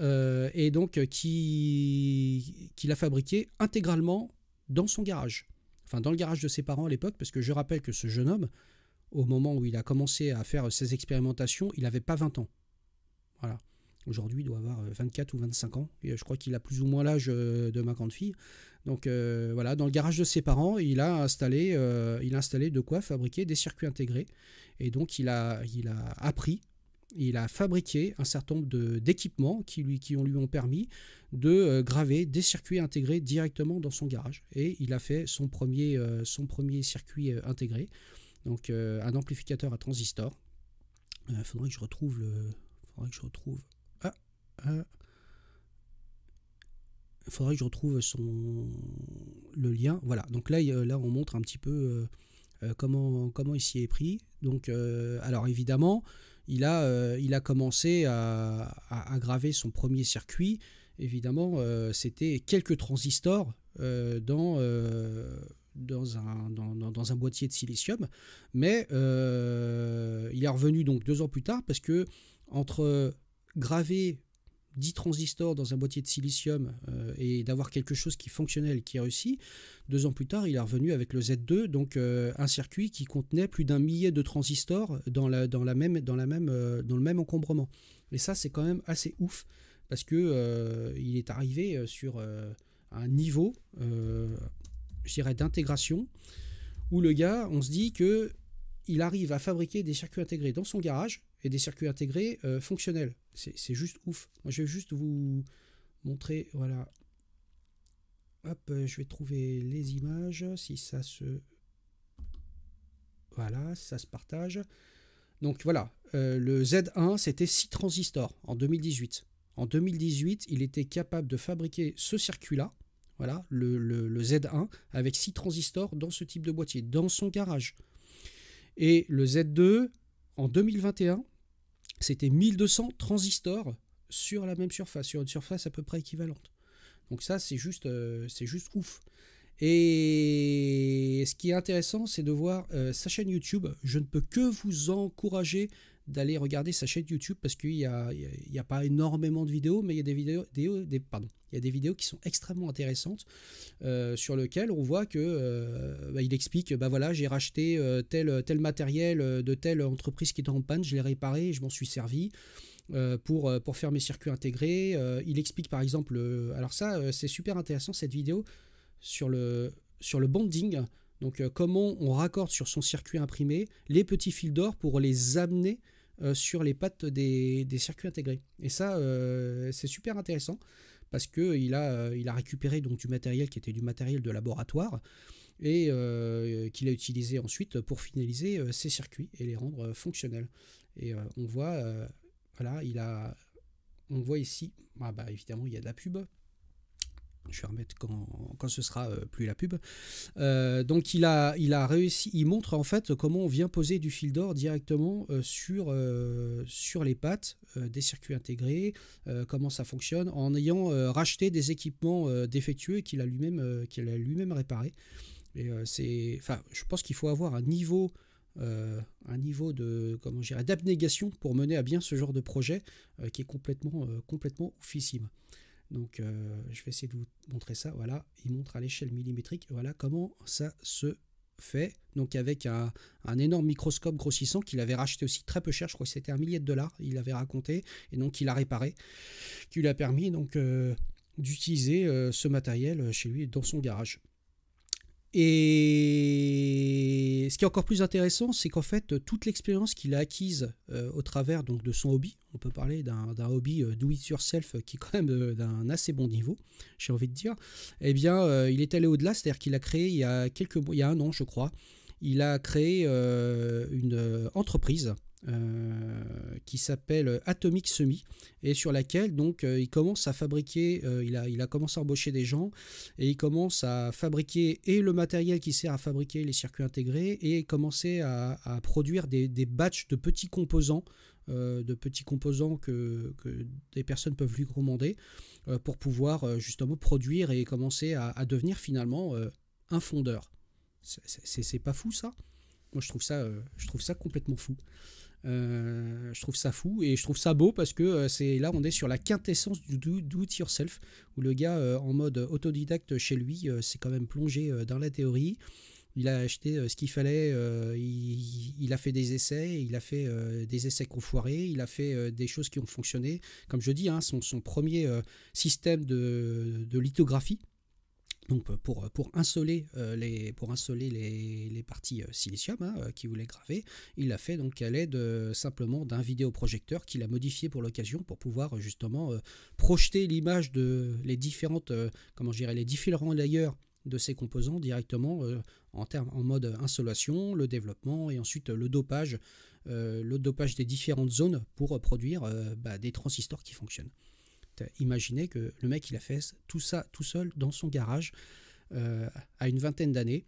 euh, et donc euh, qui, qui l'a fabriqué intégralement dans son garage. Enfin, dans le garage de ses parents à l'époque, parce que je rappelle que ce jeune homme, au moment où il a commencé à faire ses expérimentations, il n'avait pas 20 ans. Voilà. Aujourd'hui, il doit avoir 24 euh, ou 25 ans. Et je crois qu'il a plus ou moins l'âge de ma grande fille. Donc voilà, dans le garage de ses parents, il a installé, il de quoi fabriquer des circuits intégrés. Et donc il a, il a appris il a fabriqué un certain nombre d'équipements qui lui, qui lui ont permis de euh, graver des circuits intégrés directement dans son garage. Et il a fait son premier, euh, son premier circuit euh, intégré, donc un amplificateur à transistor. Il faudrait que je retrouve le... faudrait que je retrouve... Ah, il ah. faudrait que je retrouve son le lien voilà donc là là on montre un petit peu comment comment il s'y est pris donc alors évidemment il a, euh, il a commencé à, à, graver son premier circuit. Évidemment, euh, c'était quelques transistors euh, dans, dans, un, dans, un boîtier de silicium. Mais il est revenu donc deux ans plus tard parce que entre graver 10 transistors dans un boîtier de silicium euh, et d'avoir quelque chose qui est fonctionnel, qui réussi. Deux ans plus tard, il est revenu avec le Z2, donc euh, un circuit qui contenait plus d'un millier de transistors dans, la, dans, la même, dans, la même, euh, dans le même encombrement. Et ça, c'est quand même assez ouf, parce que il est arrivé sur un niveau, je dirais, d'intégration, où le gars, on se dit que il arrive à fabriquer des circuits intégrés dans son garage, et des circuits intégrés euh, fonctionnels. C'est juste ouf. Moi, je vais juste vous montrer, voilà. Hop, euh, je vais trouver les images, si ça se... Voilà, ça se partage. Donc voilà, euh, le Z1, c'était 6 transistors en 2018. En 2018, il était capable de fabriquer ce circuit-là, voilà, le, le, Z1, avec 6 transistors dans ce type de boîtier, dans son garage. Et le Z2, en 2021, c'était 1200 transistors sur la même surface, sur une surface à peu près équivalente. Donc ça, c'est juste, euh, c'est juste ouf. Et ce qui est intéressant, c'est de voir euh, sa chaîne YouTube. Je ne peux que vous encourager d'aller regarder sa chaîne YouTube parce qu'il n'y a, pas énormément de vidéos, mais il y a des vidéos, des, il des vidéos qui sont extrêmement intéressantes euh, sur lesquelles on voit que euh, bah, il explique bah voilà j'ai racheté euh, tel tel matériel de telle entreprise qui est en panne, je l'ai réparé, et je m'en suis servi. Pour, pour faire mes circuits intégrés. il explique par exemple, alors ça c'est super intéressant cette vidéo sur le, sur le bonding, donc comment on raccorde sur son circuit imprimé les petits fils d'or pour les amener euh, sur les pattes des, circuits intégrés. Et ça, euh, c'est super intéressant parce qu'il a, euh, il a récupéré donc du matériel qui était du matériel de laboratoire et qu'il a utilisé ensuite pour finaliser ses circuits et les rendre fonctionnels. Et on voit, voilà, il a, on voit ici, ah bah évidemment il y a de la pub je vais remettre quand, quand ce sera euh, plus la pub. Euh, donc il a, réussi, il montre en fait comment on vient poser du fil d'or directement euh, sur, sur les pattes des circuits intégrés, comment ça fonctionne, en ayant racheté des équipements défectueux qu'il a lui-même réparés. a lui réparé. enfin, je pense qu'il faut avoir un niveau un niveau de comment d'abnégation pour mener à bien ce genre de projet qui est complètement complètement oufissime. Donc euh, je vais essayer de vous montrer ça. Voilà, il montre à l'échelle millimétrique. Voilà comment ça se fait. Donc avec un, énorme microscope grossissant qu'il avait racheté aussi très peu cher. Je crois que c'était un millier de dollars. Il avait raconté et donc il a réparé, qui lui a permis donc euh, d'utiliser euh, ce matériel chez lui dans son garage. Et ce qui est encore plus intéressant, c'est qu'en fait, toute l'expérience qu'il a acquise euh, au travers de son hobby, on peut parler d'un hobby euh, do it yourself euh, qui est quand même d'un assez bon niveau, j'ai envie de dire, eh bien, il est allé au-delà, c'est-à-dire qu'il a créé il y a quelques il y a un an, je crois, il a créé une entreprise euh, qui s'appelle Atomic Semi et sur laquelle donc euh, il commence à fabriquer, euh, il, a, il a commencé à embaucher des gens et il commence à fabriquer et le matériel qui sert à fabriquer les circuits intégrés et commencer à, produire des, des batchs de petits composants de petits composants que, des personnes peuvent lui commander pour pouvoir justement produire et commencer à, à devenir finalement un fondeur. C'est pas fou ça Moi je trouve ça, je trouve ça complètement fou. Euh, je trouve ça fou et je trouve ça beau parce que euh, c'est là on est sur la quintessence du do, it yourself où le gars euh, en mode autodidacte chez lui s'est quand même plongé dans la théorie il a acheté ce qu'il fallait, il, a fait des essais, il a fait des essais qu'on il a fait des choses qui ont fonctionné. Comme je dis, hein, son, premier système de lithographie, euh, pour, euh, pour insoler, euh, les, pour insoler les, parties silicium hein, qui voulait graver, il l'a fait donc à l'aide simplement d'un vidéoprojecteur qu'il a modifié pour l'occasion pour pouvoir justement projeter l'image de les différentes, comment je dirais, les différents layers de ces composants directement en, termes, en mode insolation, le développement et ensuite le dopage, le dopage des différentes zones pour produire bah, des transistors qui fonctionnent imaginez que le mec, il a fait tout ça tout seul dans son garage euh, à une vingtaine d'années.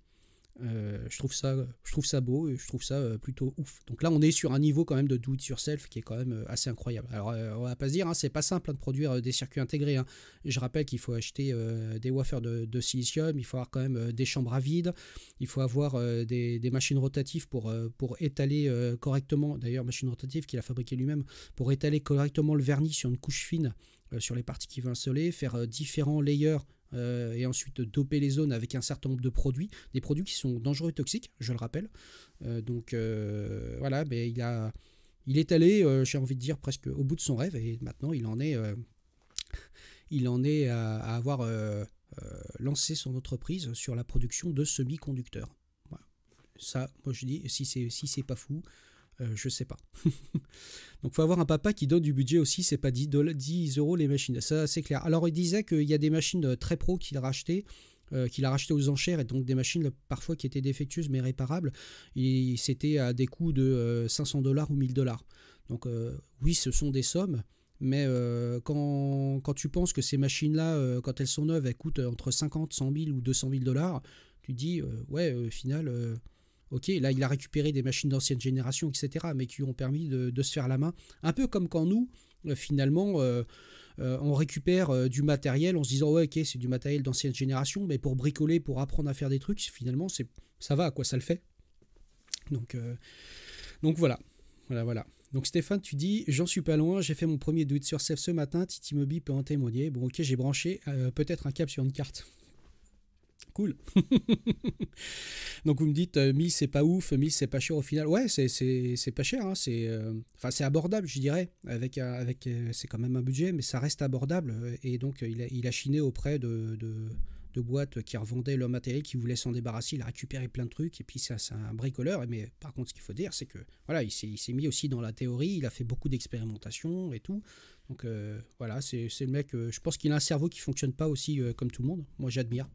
Euh, je, trouve ça, je trouve ça beau et je trouve ça euh, plutôt ouf. Donc là, on est sur un niveau quand même de do it yourself qui est quand même euh, assez incroyable. Alors, on va pas se dire, hein, c'est pas simple hein, de produire des circuits intégrés. Hein. Je rappelle qu'il faut acheter des wafers de, silicium, il faut avoir quand même des chambres à vide, il faut avoir des, machines rotatives pour, pour étaler correctement, d'ailleurs, machine rotative qu'il a fabriqué lui-même, pour étaler correctement le vernis sur une couche fine sur les parties qui vont insoler, faire différents layers euh, et ensuite doper les zones avec un certain nombre de produits, des produits qui sont dangereux et toxiques, je le rappelle. Euh, donc euh, voilà, ben, il, a, il est allé, j'ai envie de dire, presque au bout de son rêve, et maintenant il en est, il en est à, avoir lancé son entreprise sur la production de semi-conducteurs. Ça, moi je dis, si c'est si pas fou, euh, je sais pas. *laughs* Donc il faut avoir un papa qui donne du budget aussi, c'est pas 10, 10 euros les machines, ça c'est clair. Alors il disait qu'il y a des machines euh, très pro qu'il a Euh, qu'il a racheté aux enchères et donc des machines euh, parfois qui étaient défectueuses mais réparables et c'était à des coûts de 500 dollars ou 1000 dollars donc oui ce sont des sommes mais quand, tu penses que ces machines-là, quand elles sont neuves, elles coûtent entre 50, 100 000 ou 200 000 dollars, tu dis, ouais, au final, Ok, là, il a récupéré des machines d'ancienne génération, etc., mais qui ont permis de, se faire la main. Un peu comme quand nous, euh, finalement, euh, euh, on récupère du matériel en se disant, ouais, ok, c'est du matériel d'ancienne génération, mais pour bricoler, pour apprendre à faire des trucs, finalement, c'est, ça va, à quoi ça le fait. Donc, donc voilà. Voilà, voilà. Donc Stéphane, tu dis, j'en suis pas loin, j'ai fait mon premier do Sur yourself ce matin, Titi Mobi peut en témoigner. Bon ok, j'ai branché peut-être un câble sur une carte. Cool. *laughs* Donc vous me dites, 1000 euh, c'est pas ouf, 1000 c'est pas cher au final. Ouais, c'est pas cher, hein, c'est euh, enfin c'est abordable, je dirais. Avec, avec, euh, c'est quand même un budget, mais ça reste abordable. Et donc il a, chiné auprès de, de boîtes qui revendaient leur matériel, qui voulaient s'en débarrasser, il a récupéré plein de trucs, et puis ça, c'est un bricoleur. Mais par contre, ce qu'il faut dire, c'est que voilà, il s'est mis aussi dans la théorie, il a fait beaucoup d'expérimentations et tout. Donc voilà, c'est le mec, je pense qu'il a un cerveau qui fonctionne pas aussi comme tout le monde. Moi, j'admire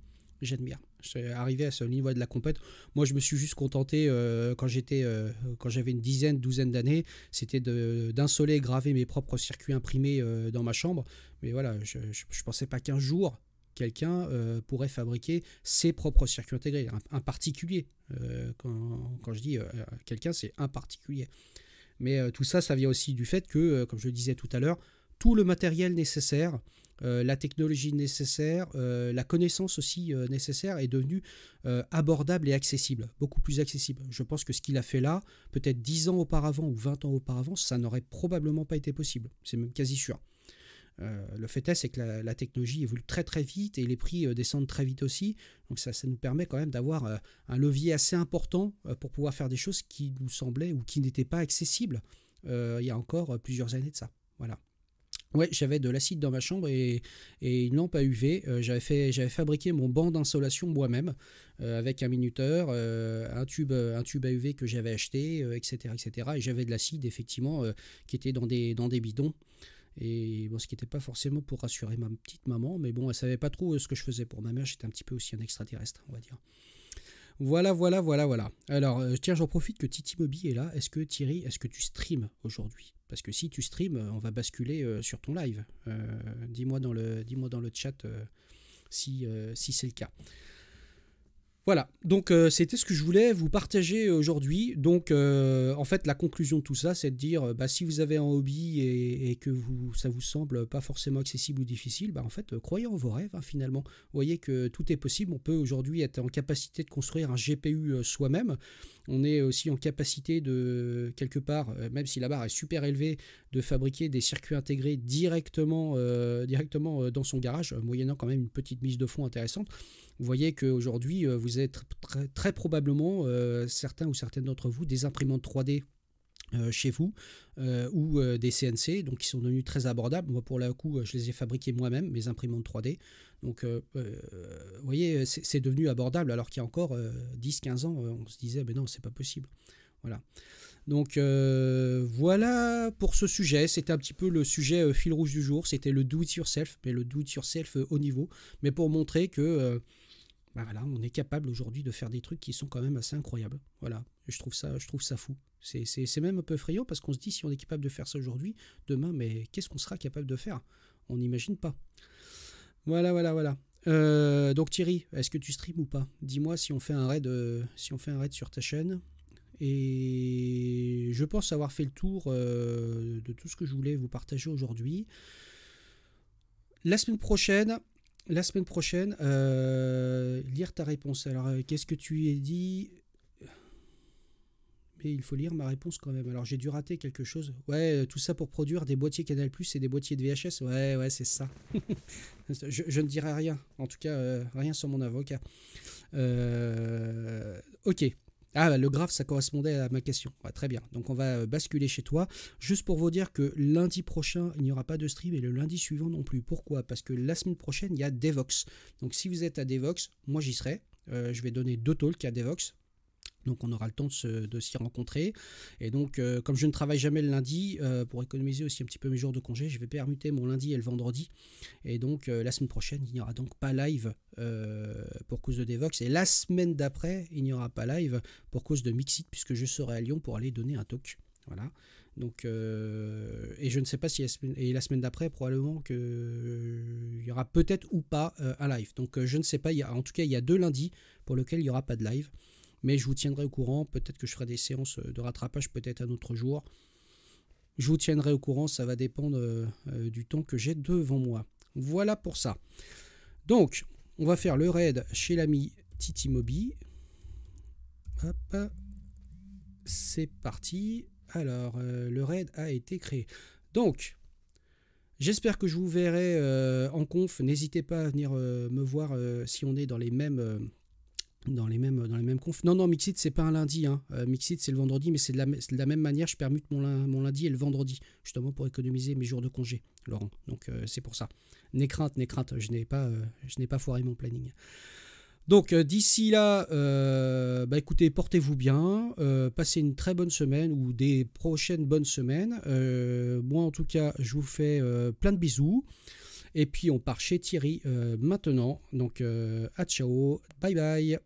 j'admire. C'est arrivé à ce niveau de la compète. Moi, je me suis juste contenté euh, quand j'étais, euh, quand j'avais une dizaine, douzaine d'années, c'était d'insoler, graver mes propres circuits imprimés euh, dans ma chambre. Mais voilà, je, ne pensais pas qu'un jour quelqu'un pourrait fabriquer ses propres circuits intégrés, un, particulier. Quand, quand, je dis quelqu'un, c'est un particulier. Mais tout ça, ça vient aussi du fait que, comme je le disais tout à l'heure, tout le matériel nécessaire euh, la technologie nécessaire, euh, la connaissance aussi euh, nécessaire est devenue abordable et accessible, beaucoup plus accessible. Je pense que ce qu'il a fait là, peut-être 10 ans auparavant ou 20 ans auparavant, ça n'aurait probablement pas été possible, c'est même quasi sûr. le fait est, c'est que la, technologie évolue très très vite et les prix descendent très vite aussi. Donc ça, ça nous permet quand même d'avoir un levier assez important pour pouvoir faire des choses qui nous semblaient ou qui n'étaient pas accessibles il y a encore plusieurs années de ça. Voilà. Ouais, j'avais de l'acide dans ma chambre et, et une lampe à UV. Euh, j'avais fabriqué mon banc d'insolation moi-même euh, avec un minuteur, euh, un tube, un tube à UV que j'avais acheté, etc., etc. Et j'avais de l'acide effectivement qui était dans des dans des bidons. Et bon, ce qui n'était pas forcément pour rassurer ma petite maman, mais bon, elle savait pas trop ce que je faisais pour ma mère. J'étais un petit peu aussi un extraterrestre, on va dire. Voilà, voilà, voilà, voilà. Alors, euh, tiens, j'en profite que Titi Moby est là. Est-ce que Thierry, est-ce que tu streams aujourd'hui Parce que si tu streams, euh, on va basculer euh, sur ton live. dis-moi dans, le, dis dans le chat si, si c'est le cas. Voilà, donc euh, c'était ce que je voulais vous partager aujourd'hui. Donc euh, en fait la conclusion de tout ça, c'est de dire euh, bah, si vous avez un hobby et, que vous, ça vous semble pas forcément accessible ou difficile, bah, en fait croyez en vos rêves hein, finalement. Vous voyez que tout est possible. On peut aujourd'hui être en capacité de construire un GPU soi-même on est aussi en capacité de, quelque part, euh, même si la barre est super élevée, de fabriquer des circuits intégrés directement, euh, directement euh, dans son garage, moyennant quand même une petite mise de fond intéressante. Vous voyez qu'aujourd'hui, vous êtes très, très probablement, certains ou certaines d'entre vous, des imprimantes 3D euh, chez vous euh, ou euh, des CNC donc qui sont devenus très abordables moi pour le coup je les ai fabriqués moi-même mes imprimantes 3D donc vous voyez c'est devenu abordable alors qu'il y a encore 10-15 ans on se disait mais non c'est pas possible voilà donc voilà pour ce sujet c'était un petit peu le sujet fil rouge du jour c'était le do it yourself mais le do it yourself haut niveau mais pour montrer que bah on est capable aujourd'hui de faire des trucs qui sont quand même assez incroyables. Voilà, je trouve ça, je trouve ça fou. C'est même un peu friand parce qu'on se dit si on est capable de faire ça aujourd'hui, demain, mais qu'est-ce qu'on sera capable de faire On n'imagine pas. Voilà, voilà, voilà. Euh, donc Thierry, est-ce que tu stream ou pas Dis-moi si on fait un raid, euh, si on fait un raid sur ta chaîne. Et je pense avoir fait le tour euh, de tout ce que je voulais vous partager aujourd'hui. La semaine prochaine, la semaine prochaine, euh, lire ta réponse. Alors, euh, qu'est-ce que tu as dit Mais il faut lire ma réponse quand même. Alors, j'ai dû rater quelque chose. Ouais, euh, tout ça pour produire des boîtiers Canal Plus et des boîtiers de VHS. Ouais, ouais, c'est ça. *laughs* je, ne dirai rien. En tout cas, rien sur mon avocat. ok. Ah, bah, le graphe, ça correspondait à ma question. très bien. Donc on va euh, basculer chez toi. Juste pour vous dire que lundi prochain, il n'y aura pas de stream et le lundi suivant non plus. Pourquoi Parce que la semaine prochaine, il y a Devox. Donc si vous êtes à Devox, moi j'y serai. Euh, je vais donner deux talks à Devox. Donc on aura le temps de s'y rencontrer. Et donc, euh, comme je ne travaille jamais le lundi, euh, pour économiser aussi un petit peu mes jours de congé, je vais permuter mon lundi et le vendredi. Et donc, euh, la semaine prochaine, il n'y aura donc pas live pour cause de Devox. Et la semaine d'après, il n'y aura pas live pour cause de Mixit, puisque je serai à Lyon pour aller donner un talk. Voilà. Donc, et je ne sais pas si la semaine, et la semaine d'après, probablement qu'il y aura peut-être ou pas un live. Donc, je ne sais pas. en tout cas, il y a deux lundis pour lesquels il n'y aura pas de live. Mais je vous tiendrai au courant. Peut-être que je ferai des séances euh, de rattrapage, peut-être un autre jour. Je vous tiendrai au courant, ça va dépendre euh, euh, du temps que j'ai devant moi. Voilà pour ça. Donc, on va faire le raid chez l'ami Titi Moby. Hop, c'est parti. Alors, le raid a été créé. Donc, j'espère que je vous verrai en conf. N'hésitez pas à venir me voir si on est dans les mêmes dans les mêmes dans les mêmes confs. Non non, Mixit c'est pas un lundi hein. Euh, Mixit c'est le vendredi mais c'est de, la même manière je permute mon, lundi et le vendredi justement pour économiser mes jours de congé, Laurent. Donc euh, c'est pour ça. N'aie crainte, n'aie crainte, je n'ai pas euh, je n'ai pas foiré mon planning. Donc d'ici là, bah, écoutez, portez-vous bien, passez une très bonne semaine ou des prochaines bonnes semaines. moi en tout cas, je vous fais plein de bisous. Et puis on part chez Thierry maintenant. Donc à ciao, bye bye.